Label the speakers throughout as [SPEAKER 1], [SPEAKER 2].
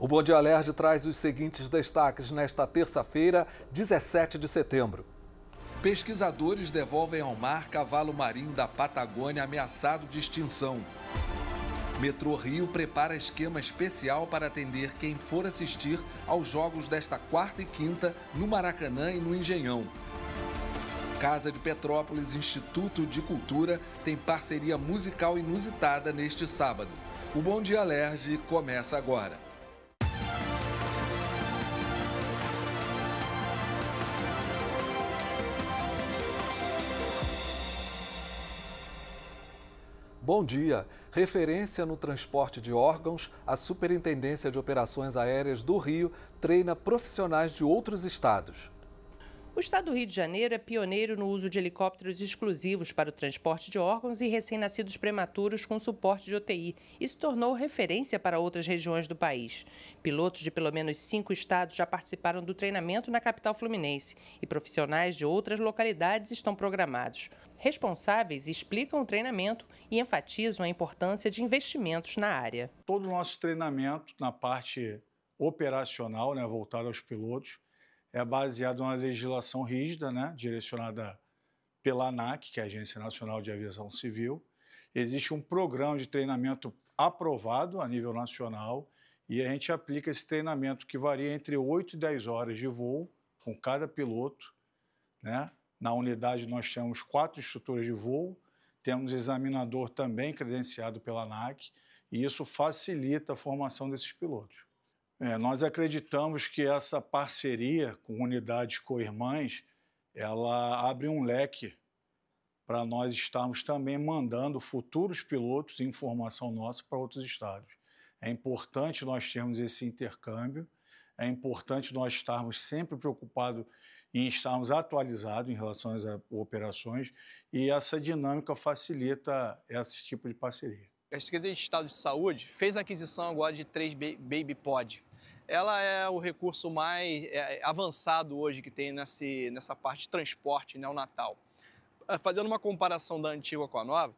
[SPEAKER 1] O Bom Dia Alerj traz os seguintes destaques nesta terça-feira, 17 de setembro. Pesquisadores devolvem ao mar cavalo marinho da Patagônia ameaçado de extinção. Metrô Rio prepara esquema especial para atender quem for assistir aos jogos desta quarta e quinta no Maracanã e no Engenhão. Casa de Petrópolis Instituto de Cultura tem parceria musical inusitada neste sábado. O Bom Dia Alerj começa agora. Bom dia. Referência no transporte de órgãos, a Superintendência de Operações Aéreas do Rio treina profissionais de outros estados.
[SPEAKER 2] O estado do Rio de Janeiro é pioneiro no uso de helicópteros exclusivos para o transporte de órgãos e recém-nascidos prematuros com suporte de UTI e se tornou referência para outras regiões do país. Pilotos de pelo menos cinco estados já participaram do treinamento na capital fluminense e profissionais de outras localidades estão programados. Responsáveis explicam o treinamento e enfatizam a importância de investimentos na área. Todo o nosso treinamento na
[SPEAKER 3] parte operacional, né, voltado aos pilotos, é baseado na legislação rígida, né, direcionada pela ANAC, que é a Agência Nacional de Aviação Civil. Existe um programa de treinamento aprovado a nível nacional e a gente aplica esse treinamento que varia entre 8 e 10 horas de voo com cada piloto. Né? Na unidade nós temos quatro instrutores de voo, temos examinador também credenciado pela ANAC e isso facilita a formação desses pilotos. É, nós acreditamos que essa parceria com unidades co-irmãs, ela abre um leque para nós estarmos também mandando futuros pilotos informação nossa para outros estados. É importante nós termos esse intercâmbio, é importante nós estarmos sempre preocupados em estarmos atualizados em relação às operações e essa dinâmica facilita esse tipo de parceria
[SPEAKER 4] a Secretaria de Estado de Saúde fez a aquisição agora de três Baby Pod ela é o recurso mais é, é, avançado hoje que tem nesse, nessa parte de transporte neonatal. Ah, fazendo uma comparação da antiga com a nova,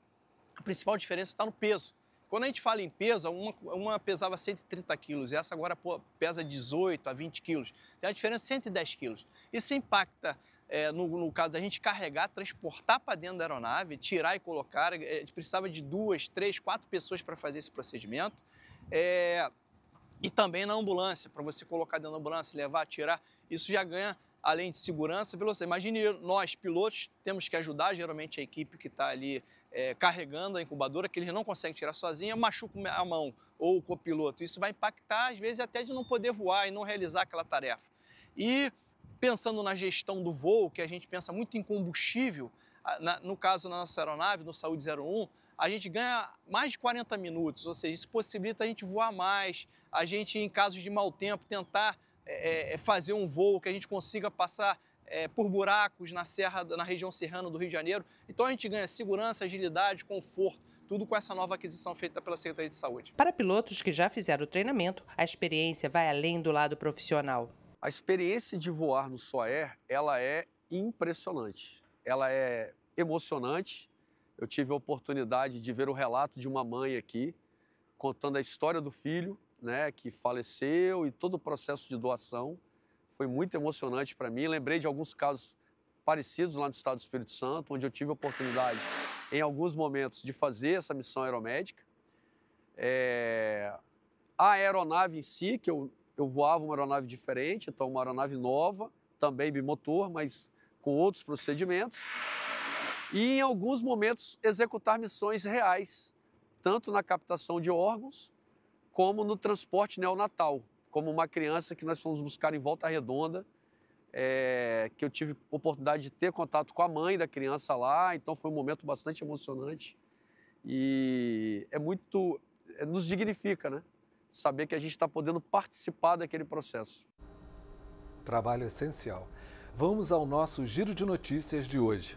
[SPEAKER 4] a principal diferença está no peso. Quando a gente fala em peso, uma, uma pesava 130 quilos, essa agora pô, pesa 18 a 20 quilos. Tem uma diferença de 110 quilos. Isso impacta é, no, no, caso da gente carregar, transportar para dentro da aeronave, tirar e colocar, é, a gente precisava de duas, três, quatro pessoas para fazer esse procedimento. É, e também na ambulância, para você colocar dentro da ambulância, levar, tirar. Isso já ganha, além de segurança, velocidade. Imagine nós, pilotos, temos que ajudar geralmente a equipe que está ali é, carregando a incubadora, que eles não conseguem tirar sozinha, machuca a mão ou o copiloto. Isso vai impactar, às vezes, até de não poder voar e não realizar aquela tarefa. E pensando na gestão do voo, que a gente pensa muito em combustível, no caso na nossa aeronave, no Saúde 01, a gente ganha mais de 40 minutos, ou seja, isso possibilita a gente voar mais, a gente, em casos de mau tempo, tentar é, é, é fazer um voo que a gente consiga passar é, por buracos na serra, na região serrana do Rio de Janeiro. Então a gente ganha segurança, agilidade, conforto, tudo com essa nova aquisição feita pela Secretaria de Saúde.
[SPEAKER 2] Para pilotos que já fizeram o treinamento, a experiência vai além do lado profissional. A experiência de voar no Soair,
[SPEAKER 4] ela é
[SPEAKER 5] impressionante. Ela é emocionante, eu tive a oportunidade de ver o relato de uma mãe aqui, contando a história do filho, né, que faleceu e todo o processo de doação. Foi muito emocionante para mim. Lembrei de alguns casos parecidos lá no estado do Espírito Santo, onde eu tive a oportunidade, em alguns momentos, de fazer essa missão aeromédica. É... A aeronave em si, que eu, eu voava uma aeronave diferente, então uma aeronave nova, também bimotor, mas com outros procedimentos e, em alguns momentos, executar missões reais, tanto na captação de órgãos como no transporte neonatal, como uma criança que nós fomos buscar em Volta Redonda, é, que eu tive oportunidade de ter contato com a mãe da criança lá, então foi um momento bastante emocionante e é muito é, nos dignifica, né? Saber que a gente está podendo
[SPEAKER 1] participar daquele processo. Trabalho essencial. Vamos ao nosso giro de notícias de hoje.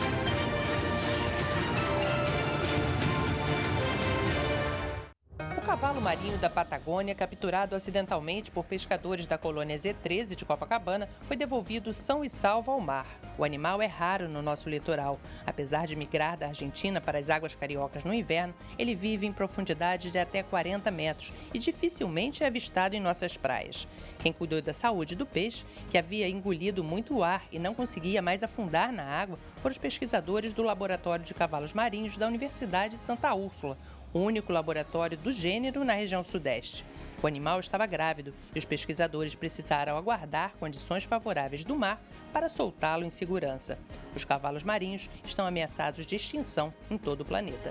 [SPEAKER 2] cavalo marinho da Patagônia, capturado acidentalmente por pescadores da colônia Z13 de Copacabana, foi devolvido são e salvo ao mar. O animal é raro no nosso litoral. Apesar de migrar da Argentina para as águas cariocas no inverno, ele vive em profundidades de até 40 metros e dificilmente é avistado em nossas praias. Quem cuidou da saúde do peixe, que havia engolido muito ar e não conseguia mais afundar na água, foram os pesquisadores do Laboratório de Cavalos Marinhos da Universidade Santa Úrsula, o único laboratório do gênero na região Sudeste. O animal estava grávido e os pesquisadores precisaram aguardar condições favoráveis do mar para soltá-lo em segurança. Os cavalos marinhos estão ameaçados de extinção em todo o planeta.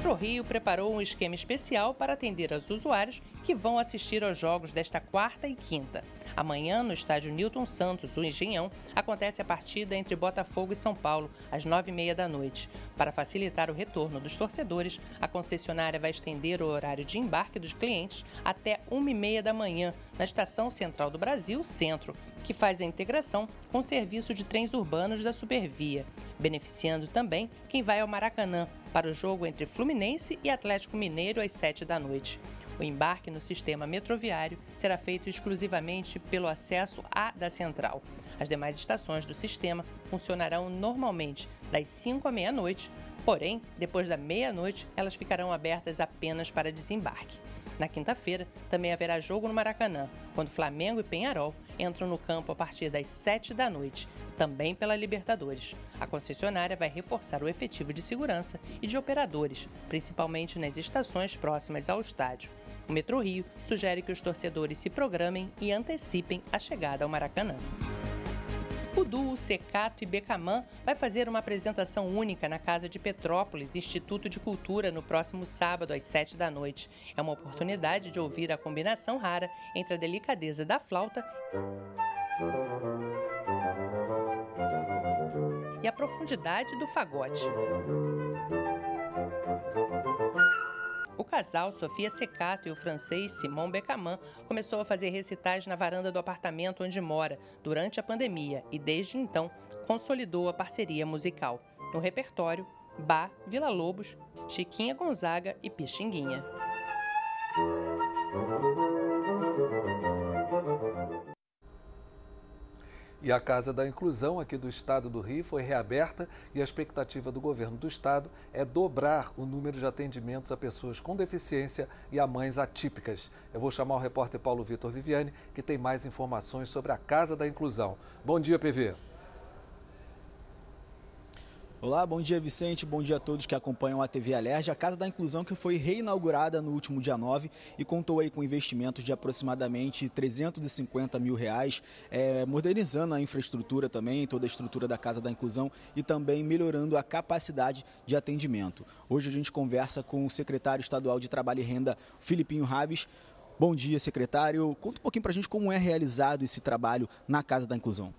[SPEAKER 2] PetroRio preparou um esquema especial para atender os usuários que vão assistir aos jogos desta quarta e quinta. Amanhã, no estádio Newton Santos, o Engenhão, acontece a partida entre Botafogo e São Paulo, às nove e meia da noite. Para facilitar o retorno dos torcedores, a concessionária vai estender o horário de embarque dos clientes até uma e meia da manhã, na Estação Central do Brasil, Centro, que faz a integração com o serviço de trens urbanos da Supervia, beneficiando também quem vai ao Maracanã para o jogo entre Fluminense e Atlético Mineiro às 7 da noite. O embarque no sistema metroviário será feito exclusivamente pelo acesso A da central. As demais estações do sistema funcionarão normalmente das 5 à meia-noite, porém, depois da meia-noite, elas ficarão abertas apenas para desembarque. Na quinta-feira, também haverá jogo no Maracanã, quando Flamengo e Penharol entram no campo a partir das 7 da noite, também pela Libertadores. A concessionária vai reforçar o efetivo de segurança e de operadores, principalmente nas estações próximas ao estádio. O Metro Rio sugere que os torcedores se programem e antecipem a chegada ao Maracanã. O Secato e Becamã vai fazer uma apresentação única na Casa de Petrópolis, Instituto de Cultura, no próximo sábado, às sete da noite. É uma oportunidade de ouvir a combinação rara entre a delicadeza da flauta e a profundidade do fagote. casal, Sofia Secato e o francês Simon Becaman, começou a fazer recitais na varanda do apartamento onde mora durante a pandemia e, desde então, consolidou a parceria musical. No repertório, Bá, Vila Lobos, Chiquinha Gonzaga e Pixinguinha.
[SPEAKER 1] E a Casa da Inclusão aqui do Estado do Rio foi reaberta e a expectativa do governo do Estado é dobrar o número de atendimentos a pessoas com deficiência e a mães atípicas. Eu vou chamar o repórter Paulo Vitor Viviane, que tem mais informações sobre a Casa da Inclusão. Bom dia, PV. Olá, bom dia
[SPEAKER 6] Vicente, bom dia a todos que acompanham a TV Alerja, a Casa da Inclusão que foi reinaugurada no último dia 9 e contou aí com investimentos de aproximadamente 350 mil reais, é, modernizando a infraestrutura também, toda a estrutura da Casa da Inclusão e também melhorando a capacidade de atendimento. Hoje a gente conversa com o secretário estadual de Trabalho e Renda, Filipinho Raves. Bom dia, secretário. Conta um pouquinho para a gente como é realizado esse trabalho na Casa da Inclusão.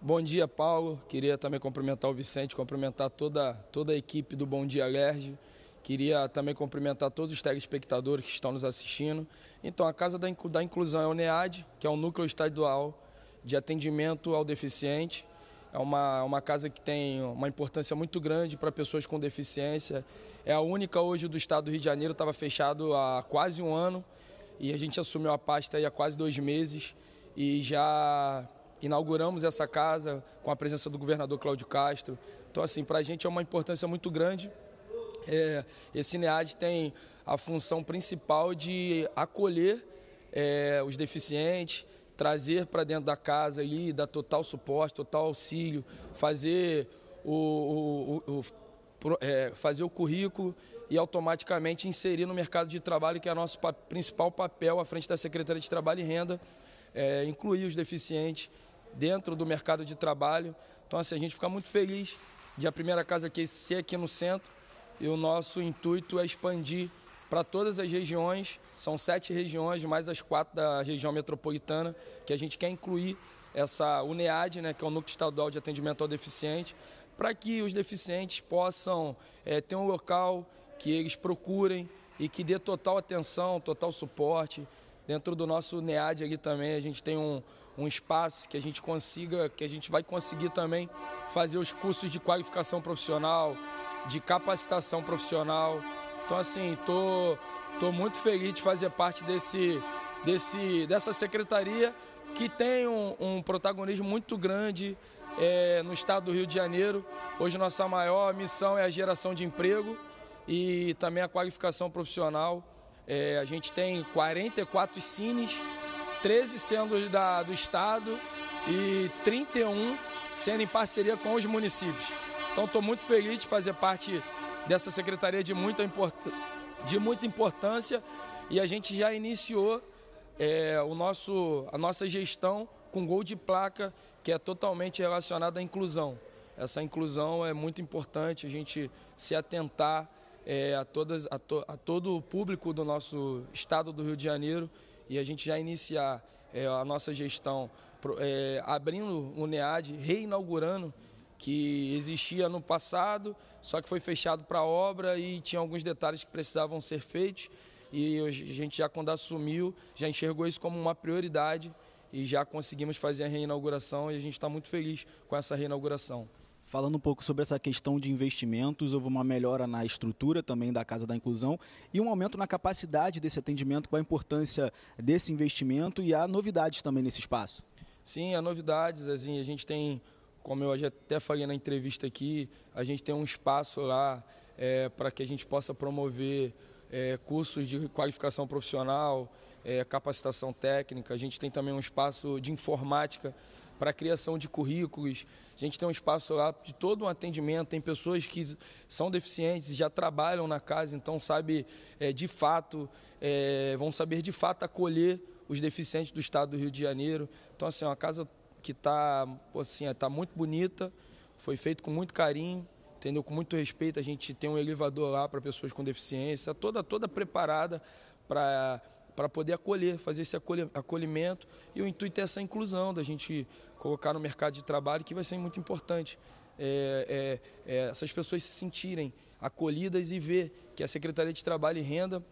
[SPEAKER 7] Bom dia, Paulo. Queria também cumprimentar o Vicente, cumprimentar toda, toda a equipe do Bom Dia Alerj. Queria também cumprimentar todos os telespectadores que estão nos assistindo. Então, a Casa da, da Inclusão é o NEAD, que é o um Núcleo Estadual de Atendimento ao Deficiente. É uma, uma casa que tem uma importância muito grande para pessoas com deficiência. É a única hoje do estado do Rio de Janeiro, estava fechado há quase um ano e a gente assumiu a pasta há quase dois meses e já inauguramos essa casa com a presença do governador Cláudio Castro. Então, assim, para a gente é uma importância muito grande. É, esse NEAD tem a função principal de acolher é, os deficientes, trazer para dentro da casa ali, dar total suporte, total auxílio, fazer o, o, o, o é, fazer o currículo e automaticamente inserir no mercado de trabalho, que é nosso principal papel à frente da Secretaria de Trabalho e Renda, é, incluir os deficientes dentro do mercado de trabalho. Então, assim, a gente fica muito feliz de a primeira casa que ser aqui no centro e o nosso intuito é expandir para todas as regiões, são sete regiões, mais as quatro da região metropolitana, que a gente quer incluir essa UNEAD, né, que é o Núcleo Estadual de Atendimento ao Deficiente, para que os deficientes possam é, ter um local que eles procurem e que dê total atenção, total suporte. Dentro do nosso NEAD aqui também a gente tem um, um espaço que a gente consiga, que a gente vai conseguir também fazer os cursos de qualificação profissional, de capacitação profissional. Então assim, tô, tô muito feliz de fazer parte desse, desse, dessa secretaria que tem um, um protagonismo muito grande é, no estado do Rio de Janeiro. Hoje nossa maior missão é a geração de emprego e também a qualificação profissional. É, a gente tem 44 cines 13 sendo da, do Estado e 31 sendo em parceria com os municípios. Então estou muito feliz de fazer parte dessa secretaria de muita, import, de muita importância e a gente já iniciou é, o nosso, a nossa gestão com gol de placa, que é totalmente relacionada à inclusão. Essa inclusão é muito importante, a gente se atentar é, a, todas, a, to, a todo o público do nosso estado do Rio de Janeiro e a gente já iniciar é, a nossa gestão é, abrindo o NEAD, reinaugurando, que existia no passado, só que foi fechado para obra e tinha alguns detalhes que precisavam ser feitos. E a gente já, quando assumiu, já enxergou isso como uma prioridade e já conseguimos fazer a reinauguração e a gente está muito feliz com essa reinauguração
[SPEAKER 6] falando um pouco sobre essa questão de investimentos, houve uma melhora na estrutura também da Casa da Inclusão e um aumento na capacidade desse atendimento, qual a importância desse investimento e há novidades também nesse espaço.
[SPEAKER 7] Sim, há novidades, assim, a gente tem, como eu até falei na entrevista aqui, a gente tem um espaço lá é, para que a gente possa promover é, cursos de qualificação profissional, é, capacitação técnica. A gente tem também um espaço de informática para criação de currículos. A gente tem um espaço lá de todo um atendimento, tem pessoas que são deficientes, já trabalham na casa, então sabe é, de fato, é, vão saber de fato acolher os deficientes do estado do Rio de Janeiro. Então, assim, é uma casa que está assim, é, tá muito bonita, foi feito com muito carinho, entendeu? Com muito respeito, a gente tem um elevador lá para pessoas com deficiência, toda toda preparada para para poder acolher, fazer esse acolhimento. E o intuito é essa inclusão, da gente colocar no mercado de trabalho, que vai ser muito importante. É, é, é, essas pessoas se sentirem acolhidas e ver que a Secretaria de Trabalho e Renda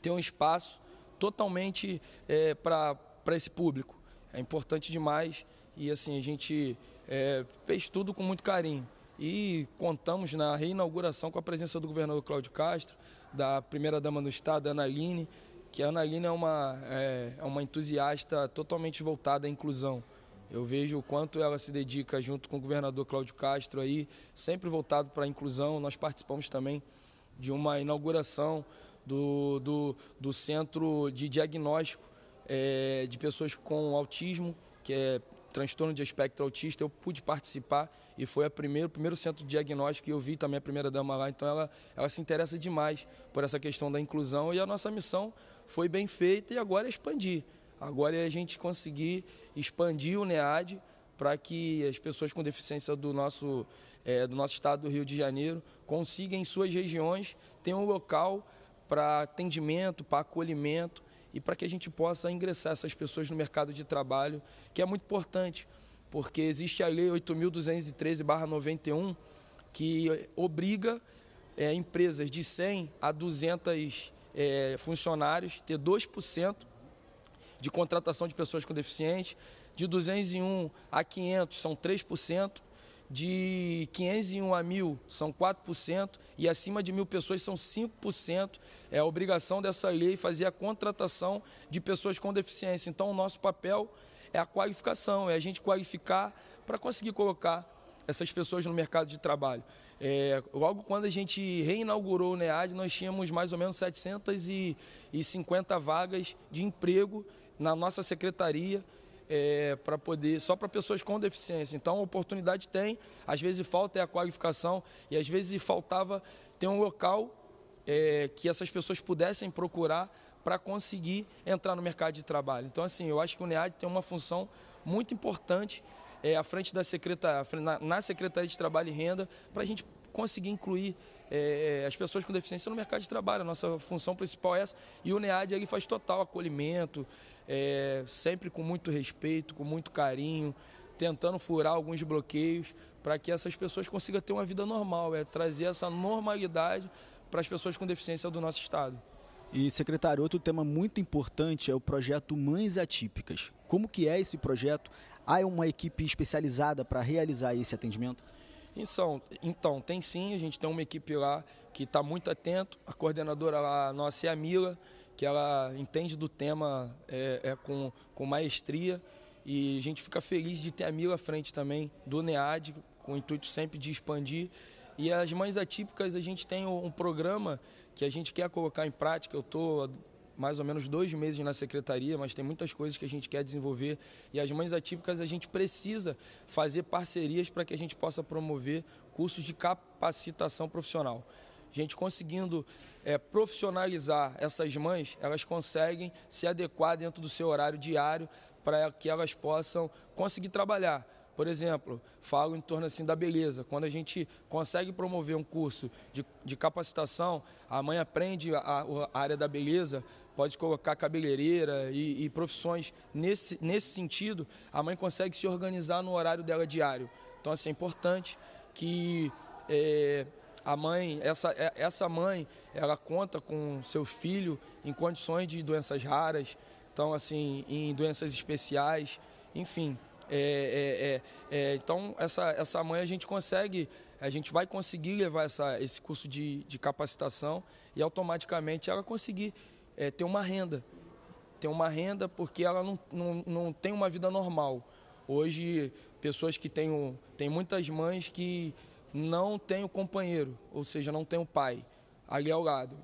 [SPEAKER 7] tem um espaço totalmente é, para esse público. É importante demais e assim a gente é, fez tudo com muito carinho. E contamos na reinauguração com a presença do governador Cláudio Castro, da primeira-dama do Estado, Ana Line, que a Ana Line é uma, é, é uma entusiasta totalmente voltada à inclusão. Eu vejo o quanto ela se dedica junto com o governador Cláudio Castro aí, sempre voltado para a inclusão. Nós participamos também de uma inauguração do, do, do centro de diagnóstico é, de pessoas com autismo, que é transtorno de espectro autista, eu pude participar e foi o primeiro, o primeiro centro de diagnóstico que eu vi também a primeira dama lá, então ela, ela se interessa demais por essa questão da inclusão e a nossa missão foi bem feita e agora é expandir. Agora é a gente conseguir expandir o NEAD para que as pessoas com deficiência do nosso, é, do nosso estado do Rio de Janeiro consigam em suas regiões ter um local para atendimento, para acolhimento e para que a gente possa ingressar essas pessoas no mercado de trabalho, que é muito importante, porque existe a Lei 8.213-91 que obriga é, empresas de 100 a 200 é, funcionários ter 2% de contratação de pessoas com deficiência De 201 a 500 são 3%. De 501 a 1.000 são 4% e acima de 1.000 pessoas são 5%. É a obrigação dessa lei fazer a contratação de pessoas com deficiência. Então, o nosso papel é a qualificação, é a gente qualificar para conseguir colocar essas pessoas no mercado de trabalho. É, logo quando a gente reinaugurou o NEAD, nós tínhamos mais ou menos 750 vagas de emprego na nossa secretaria é, para poder só para pessoas com deficiência. Então, a oportunidade tem, às vezes falta é a qualificação e às vezes faltava ter um local é, que essas pessoas pudessem procurar para conseguir entrar no mercado de trabalho. Então, assim, eu acho que o NEAD tem uma função muito importante é, à frente da secretaria, na, na Secretaria de Trabalho e Renda, para a gente conseguir incluir é, as pessoas com deficiência no mercado de trabalho. A nossa função principal é essa. E o NEAD ele faz total acolhimento, é, sempre com muito respeito, com muito carinho, tentando furar alguns bloqueios para que essas pessoas consigam ter uma vida normal, é trazer essa normalidade para as pessoas com deficiência do nosso estado.
[SPEAKER 6] E secretário, outro tema muito importante é o projeto Mães Atípicas. Como que é esse projeto? Há uma equipe especializada para realizar esse atendimento?
[SPEAKER 7] Então, então, tem sim, a gente tem uma equipe lá que está muito atento. A coordenadora lá nossa é a Mila, que ela entende do tema é, é com, com maestria. E a gente fica feliz de ter a Mila à frente também do NEAD, com o intuito sempre de expandir. E as mães atípicas, a gente tem um programa que a gente quer colocar em prática. Eu estou mais ou menos dois meses na secretaria, mas tem muitas coisas que a gente quer desenvolver e as mães atípicas a gente precisa fazer parcerias para que a gente possa promover cursos de capacitação profissional. A gente conseguindo é, profissionalizar essas mães, elas conseguem se adequar dentro do seu horário diário para que elas possam conseguir trabalhar. Por exemplo, falo em torno assim da beleza. Quando a gente consegue promover um curso de, de capacitação, a mãe aprende a, a área da beleza, pode colocar cabeleireira e, e profissões nesse, nesse sentido, a mãe consegue se organizar no horário dela diário. Então, assim, é importante que é, a mãe, essa, é, essa mãe, ela conta com seu filho em condições de doenças raras, então, assim, em doenças especiais, enfim. É é, é, é, então, essa, essa mãe a gente consegue, a gente vai conseguir levar essa, esse curso de, de capacitação e automaticamente ela conseguir é, ter uma renda. Ter uma renda porque ela não, não, não tem uma vida normal. Hoje, pessoas que têm. Tem muitas mães que não têm o companheiro, ou seja, não têm o pai ali ao lado.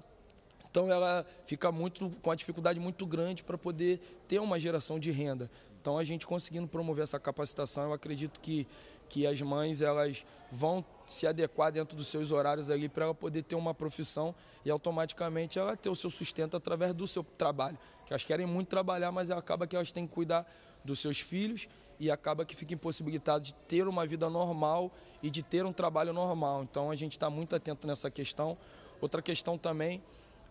[SPEAKER 7] Então ela fica muito com uma dificuldade muito grande para poder ter uma geração de renda. Então a gente conseguindo promover essa capacitação, eu acredito que, que as mães elas vão se adequar dentro dos seus horários ali para ela poder ter uma profissão e automaticamente ela ter o seu sustento através do seu trabalho. Que elas querem muito trabalhar, mas acaba que elas têm que cuidar dos seus filhos e acaba que fica impossibilitado de ter uma vida normal e de ter um trabalho normal. Então a gente está muito atento nessa questão. Outra questão também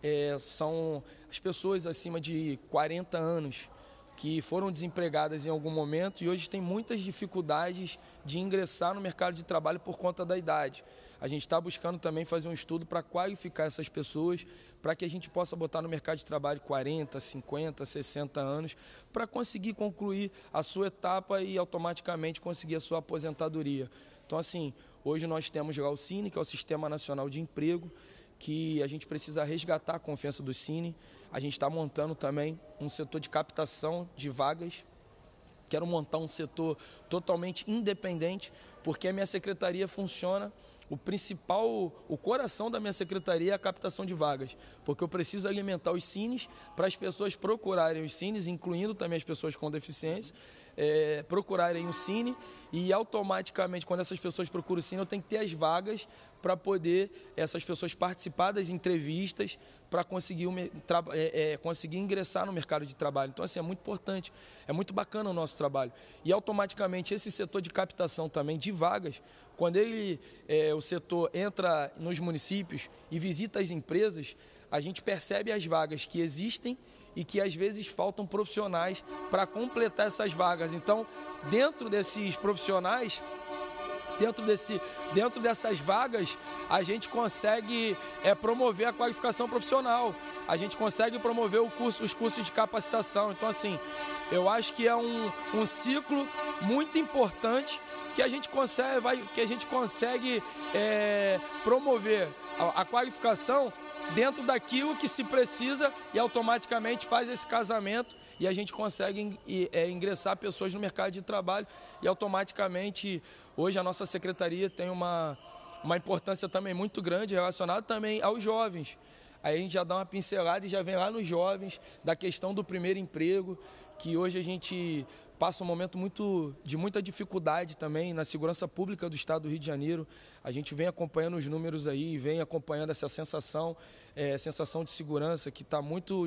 [SPEAKER 7] é, são as pessoas acima de 40 anos que foram desempregadas em algum momento e hoje têm muitas dificuldades de ingressar no mercado de trabalho por conta da idade. A gente está buscando também fazer um estudo para qualificar essas pessoas, para que a gente possa botar no mercado de trabalho 40, 50, 60 anos, para conseguir concluir a sua etapa e automaticamente conseguir a sua aposentadoria. Então, assim, hoje nós temos o Cine, que é o Sistema Nacional de Emprego, que a gente precisa resgatar a confiança do Cine. A gente está montando também um setor de captação de vagas. Quero montar um setor totalmente independente, porque a minha secretaria funciona o principal, o coração da minha secretaria é a captação de vagas, porque eu preciso alimentar os cines para as pessoas procurarem os cines, incluindo também as pessoas com deficiência, é, procurarem o cine e automaticamente, quando essas pessoas procuram o cine, eu tenho que ter as vagas para poder essas pessoas participar das entrevistas para conseguir, é, é, conseguir ingressar no mercado de trabalho. Então, assim, é muito importante, é muito bacana o nosso trabalho. E automaticamente esse setor de captação também de vagas, quando ele, é, o setor entra nos municípios e visita as empresas, a gente percebe as vagas que existem e que às vezes faltam profissionais para completar essas vagas. Então, dentro desses profissionais, dentro, desse, dentro dessas vagas, a gente consegue é, promover a qualificação profissional, a gente consegue promover curso, os cursos de capacitação. Então, assim, eu acho que é um, um ciclo muito importante que a gente consegue, vai, que a gente consegue é, promover a, a qualificação dentro daquilo que se precisa e automaticamente faz esse casamento e a gente consegue é, ingressar pessoas no mercado de trabalho e automaticamente hoje a nossa secretaria tem uma, uma importância também muito grande relacionada também aos jovens. Aí a gente já dá uma pincelada e já vem lá nos jovens, da questão do primeiro emprego, que hoje a gente passa um momento muito, de muita dificuldade também na segurança pública do estado do Rio de Janeiro. A gente vem acompanhando os números aí, vem acompanhando essa sensação, é, sensação de segurança que está muito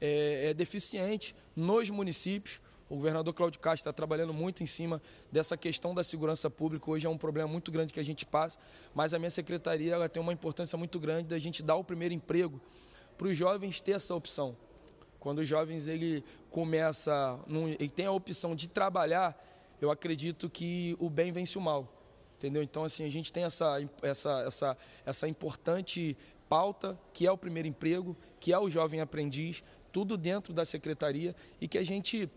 [SPEAKER 7] é, é, deficiente nos municípios. O governador Cláudio Castro está trabalhando muito em cima dessa questão da segurança pública. Hoje é um problema muito grande que a gente passa, mas a minha secretaria ela tem uma importância muito grande da gente dar o primeiro emprego para os jovens ter essa opção. Quando os jovens ele começa num, e tem a opção de trabalhar, eu acredito que o bem vence o mal. Entendeu? Então, assim, a gente tem essa, essa, essa, essa importante pauta, que é o primeiro emprego, que é o jovem aprendiz, tudo dentro da secretaria e que a gente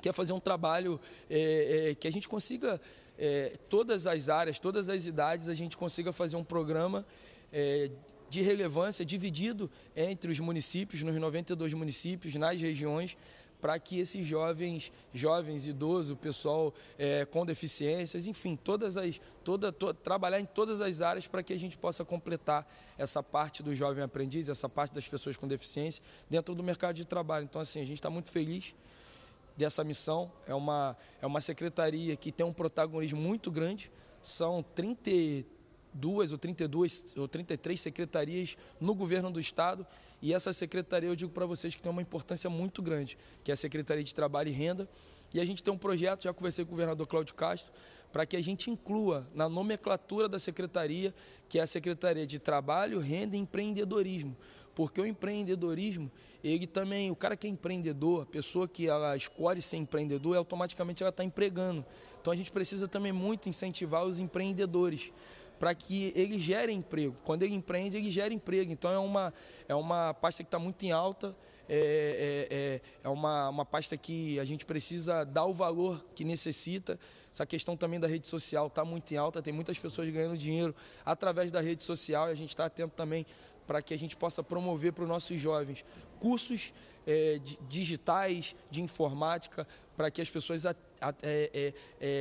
[SPEAKER 7] quer fazer um trabalho é, é, que a gente consiga, é, todas as áreas, todas as idades, a gente consiga fazer um programa é, de relevância dividido entre os municípios, nos 92 municípios, nas regiões, para que esses jovens, jovens, idosos, pessoal é, com deficiências, enfim, todas as, toda, to, trabalhar em todas as áreas para que a gente possa completar essa parte do jovem aprendiz, essa parte das pessoas com deficiência dentro do mercado de trabalho. Então, assim, a gente está muito feliz dessa missão. É uma, é uma secretaria que tem um protagonismo muito grande. São 30 duas ou 32 ou 33 secretarias no governo do estado e essa secretaria eu digo para vocês que tem uma importância muito grande, que é a Secretaria de Trabalho e Renda. E a gente tem um projeto, já conversei com o governador Cláudio Castro, para que a gente inclua na nomenclatura da secretaria, que é a Secretaria de Trabalho, Renda e Empreendedorismo. Porque o empreendedorismo, ele também, o cara que é empreendedor, a pessoa que ela escolhe ser empreendedor, automaticamente ela está empregando. Então a gente precisa também muito incentivar os empreendedores para que ele gere emprego. Quando ele empreende, ele gera emprego. Então é uma, é uma pasta que está muito em alta, é, é, é, é, uma, uma pasta que a gente precisa dar o valor que necessita. Essa questão também da rede social está muito em alta, tem muitas pessoas ganhando dinheiro através da rede social e a gente está atento também para que a gente possa promover para os nossos jovens cursos é, digitais, de informática, para que as pessoas é, é,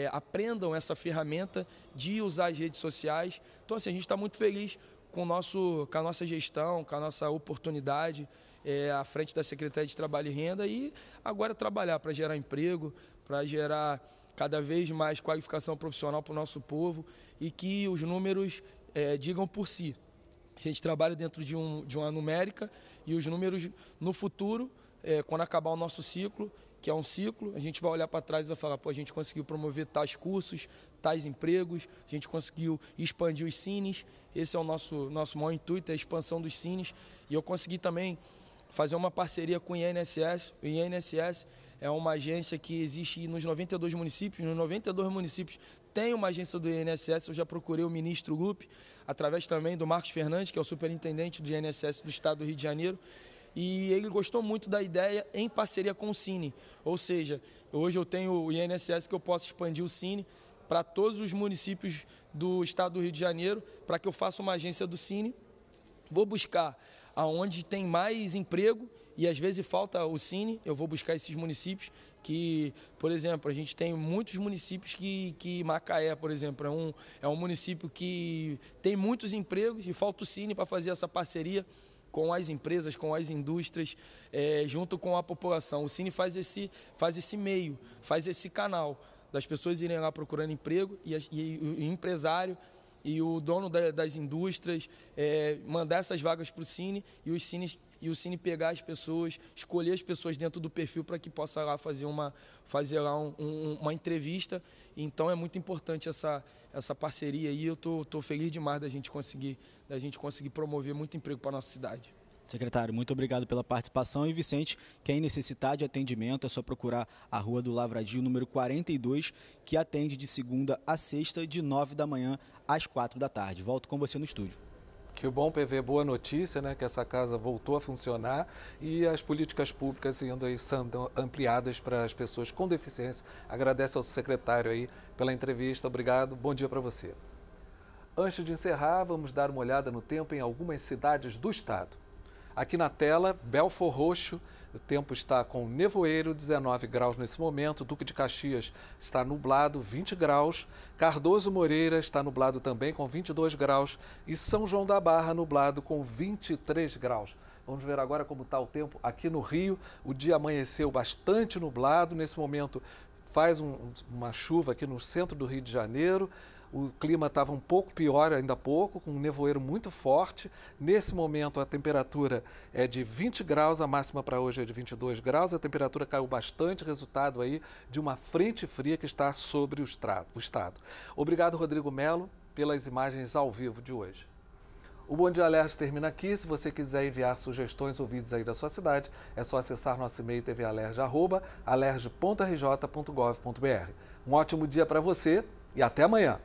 [SPEAKER 7] é, aprendam essa ferramenta de usar as redes sociais. Então, assim, a gente está muito feliz com, nosso, com a nossa gestão, com a nossa oportunidade é, à frente da Secretaria de Trabalho e Renda e agora trabalhar para gerar emprego, para gerar cada vez mais qualificação profissional para o nosso povo e que os números é, digam por si. A gente trabalha dentro de, um, de uma numérica e os números no futuro, é, quando acabar o nosso ciclo, que é um ciclo, a gente vai olhar para trás e vai falar, pô, a gente conseguiu promover tais cursos, tais empregos, a gente conseguiu expandir os cines, esse é o nosso, nosso maior intuito, é a expansão dos cines, e eu consegui também fazer uma parceria com o INSS, o INSS é uma agência que existe nos 92 municípios. Nos 92 municípios tem uma agência do INSS. Eu já procurei o ministro Lupe, através também do Marcos Fernandes, que é o superintendente do INSS do estado do Rio de Janeiro e ele gostou muito da ideia em parceria com o Cine. Ou seja, hoje eu tenho o INSS que eu posso expandir o Cine para todos os municípios do estado do Rio de Janeiro, para que eu faça uma agência do Cine. Vou buscar aonde tem mais emprego e às vezes falta o Cine, eu vou buscar esses municípios que, por exemplo, a gente tem muitos municípios que, que Macaé, por exemplo, é um, é um município que tem muitos empregos e falta o Cine para fazer essa parceria com as empresas, com as indústrias, é, junto com a população. O Cine faz esse, faz esse meio, faz esse canal das pessoas irem lá procurando emprego e, e, e o empresário e o dono da, das indústrias é, mandar essas vagas para o Cine e os cines e o Cine pegar as pessoas, escolher as pessoas dentro do perfil para que possa lá fazer uma, fazer lá um, um, uma entrevista. Então é muito importante essa, essa parceria aí, eu tô, tô feliz demais da gente conseguir, da gente conseguir promover muito emprego para nossa cidade.
[SPEAKER 6] Secretário, muito obrigado pela participação. E Vicente, quem necessitar de atendimento, é só procurar a Rua do Lavradio, número 42, que atende de segunda a sexta, de nove da manhã às quatro da tarde. Volto com você no estúdio.
[SPEAKER 1] Que bom, PV, é boa notícia, né? Que essa casa voltou a funcionar e as políticas públicas sendo, aí, sendo ampliadas para as pessoas com deficiência. Agradeço ao secretário aí pela entrevista. Obrigado. Bom dia para você. Antes de encerrar, vamos dar uma olhada no tempo em algumas cidades do estado. Aqui na tela, Belfor Roxo o tempo está com nevoeiro, 19 graus nesse momento. Duque de Caxias está nublado, 20 graus. Cardoso Moreira está nublado também, com 22 graus. E São João da Barra, nublado, com 23 graus. Vamos ver agora como está o tempo aqui no Rio. O dia amanheceu bastante nublado. Nesse momento faz um, uma chuva aqui no centro do Rio de Janeiro. O clima estava um pouco pior ainda há pouco, com um nevoeiro muito forte. Nesse momento, a temperatura é de 20 graus, a máxima para hoje é de 22 graus. A temperatura caiu bastante, resultado aí de uma frente fria que está sobre o, estrado, o estado. Obrigado, Rodrigo Melo, pelas imagens ao vivo de hoje. O Bom Dia Alerta termina aqui. Se você quiser enviar sugestões ou vídeos aí da sua cidade, é só acessar nosso e-mail tvalerge.alerge.rj.gov.br. Um ótimo dia para você e até amanhã!